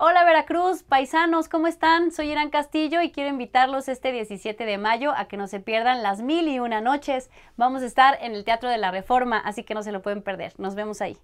Hola Veracruz, paisanos, ¿cómo están? Soy Irán Castillo y quiero invitarlos este 17 de mayo a que no se pierdan las mil y una noches. Vamos a estar en el Teatro de la Reforma, así que no se lo pueden perder. Nos vemos ahí.